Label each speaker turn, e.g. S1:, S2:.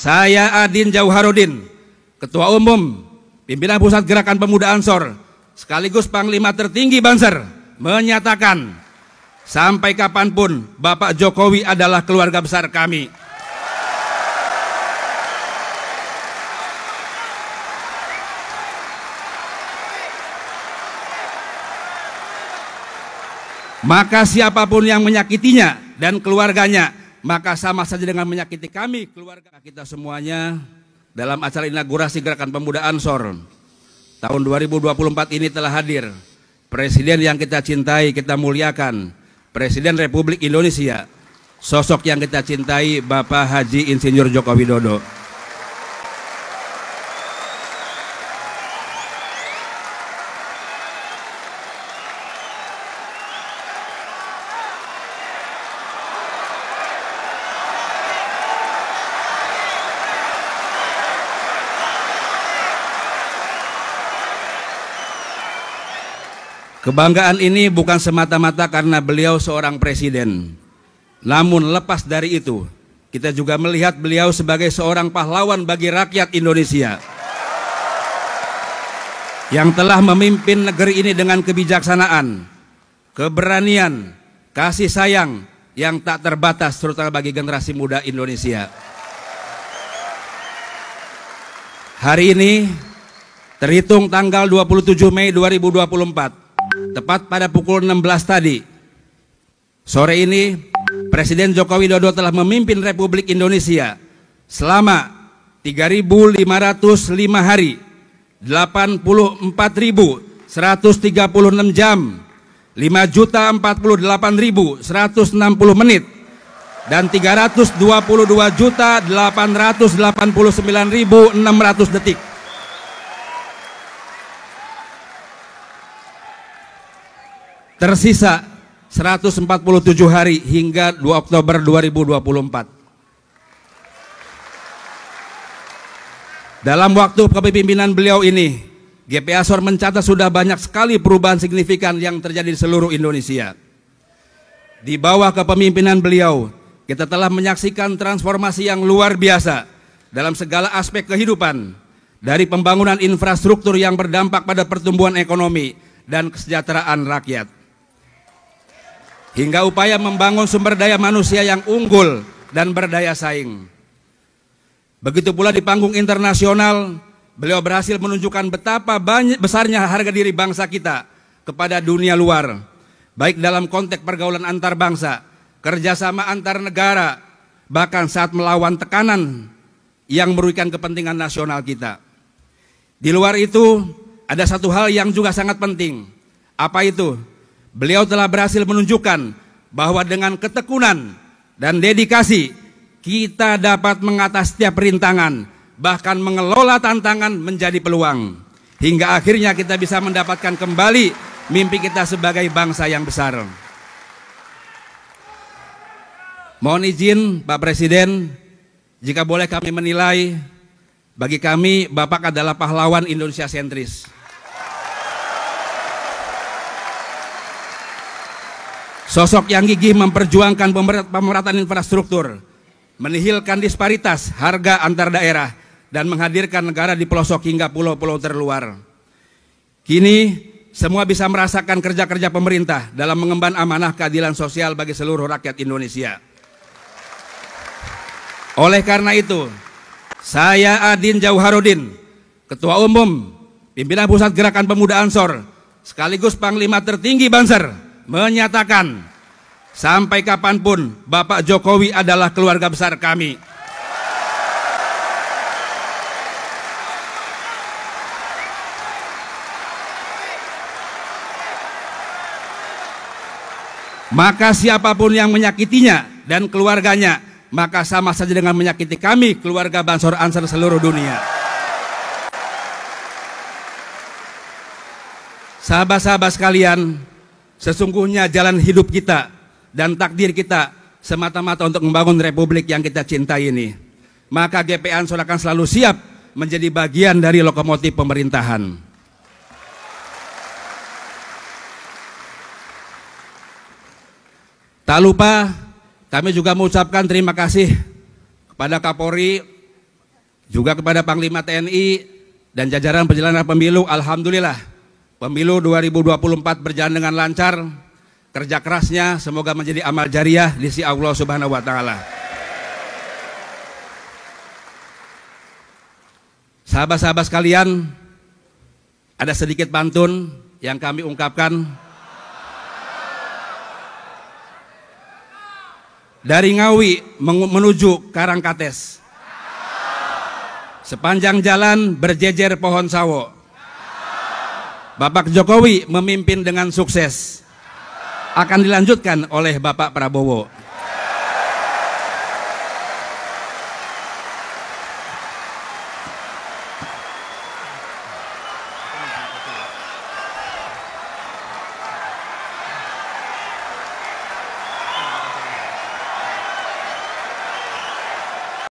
S1: Saya Adin Jauharudin, Ketua Umum Pimpinan Pusat Gerakan Pemuda Ansor, sekaligus Panglima Tertinggi Banser, menyatakan sampai kapanpun Bapak Jokowi adalah keluarga besar kami. Maka siapapun yang menyakitinya dan keluarganya maka sama saja dengan menyakiti kami, keluarga kita semuanya dalam acara inaugurasi Gerakan Pemuda Ansor. Tahun 2024 ini telah hadir Presiden yang kita cintai, kita muliakan, Presiden Republik Indonesia, sosok yang kita cintai Bapak Haji Insinyur Joko Widodo. Kebanggaan ini bukan semata-mata karena beliau seorang presiden. Namun lepas dari itu, kita juga melihat beliau sebagai seorang pahlawan bagi rakyat Indonesia. Yang telah memimpin negeri ini dengan kebijaksanaan, keberanian, kasih sayang yang tak terbatas terutama bagi generasi muda Indonesia. Hari ini terhitung tanggal 27 Mei 2024 Tepat pada pukul 16 tadi, sore ini Presiden Joko Widodo telah memimpin Republik Indonesia selama 3.505 hari, 84.136 jam, 5.048.160 menit, dan 322.889.600 detik. Tersisa 147 hari hingga 2 Oktober 2024. Dalam waktu kepemimpinan beliau ini, GP Asor mencatat sudah banyak sekali perubahan signifikan yang terjadi di seluruh Indonesia. Di bawah kepemimpinan beliau, kita telah menyaksikan transformasi yang luar biasa dalam segala aspek kehidupan, dari pembangunan infrastruktur yang berdampak pada pertumbuhan ekonomi dan kesejahteraan rakyat hingga upaya membangun sumber daya manusia yang unggul dan berdaya saing. Begitu pula di panggung internasional, beliau berhasil menunjukkan betapa banyak besarnya harga diri bangsa kita kepada dunia luar, baik dalam konteks pergaulan antar bangsa, kerjasama antar negara, bahkan saat melawan tekanan yang merugikan kepentingan nasional kita. Di luar itu, ada satu hal yang juga sangat penting. Apa itu? beliau telah berhasil menunjukkan bahwa dengan ketekunan dan dedikasi kita dapat mengatasi setiap rintangan, bahkan mengelola tantangan menjadi peluang. Hingga akhirnya kita bisa mendapatkan kembali mimpi kita sebagai bangsa yang besar. Mohon izin Pak Presiden, jika boleh kami menilai, bagi kami Bapak adalah pahlawan Indonesia sentris. Sosok yang gigih memperjuangkan pemerataan infrastruktur, menihilkan disparitas harga antar daerah, dan menghadirkan negara di pelosok hingga pulau-pulau terluar. Kini, semua bisa merasakan kerja-kerja pemerintah dalam mengemban amanah keadilan sosial bagi seluruh rakyat Indonesia. Oleh karena itu, saya Adin Jauharudin, Ketua Umum, Pimpinan Pusat Gerakan Pemuda Ansor, sekaligus Panglima Tertinggi Banser, menyatakan sampai kapanpun Bapak Jokowi adalah keluarga besar kami. Maka siapapun yang menyakitinya dan keluarganya, maka sama saja dengan menyakiti kami, keluarga Bansor Ansar seluruh dunia. Sahabat-sahabat sekalian, Sesungguhnya jalan hidup kita dan takdir kita semata-mata untuk membangun republik yang kita cintai ini. Maka GP Ansor akan selalu siap menjadi bagian dari lokomotif pemerintahan. Tak lupa kami juga mengucapkan terima kasih kepada Kapolri, juga kepada Panglima TNI dan jajaran perjalanan pemilu. Alhamdulillah Pemilu 2024 berjalan dengan lancar. Kerja kerasnya semoga menjadi amal jariah di si Allah Subhanahu wa taala. Sahabat-sahabat sekalian, ada sedikit pantun yang kami ungkapkan dari Ngawi menuju Karangkates. Sepanjang jalan berjejer pohon sawo. Bapak Jokowi memimpin dengan sukses. Akan dilanjutkan oleh Bapak Prabowo.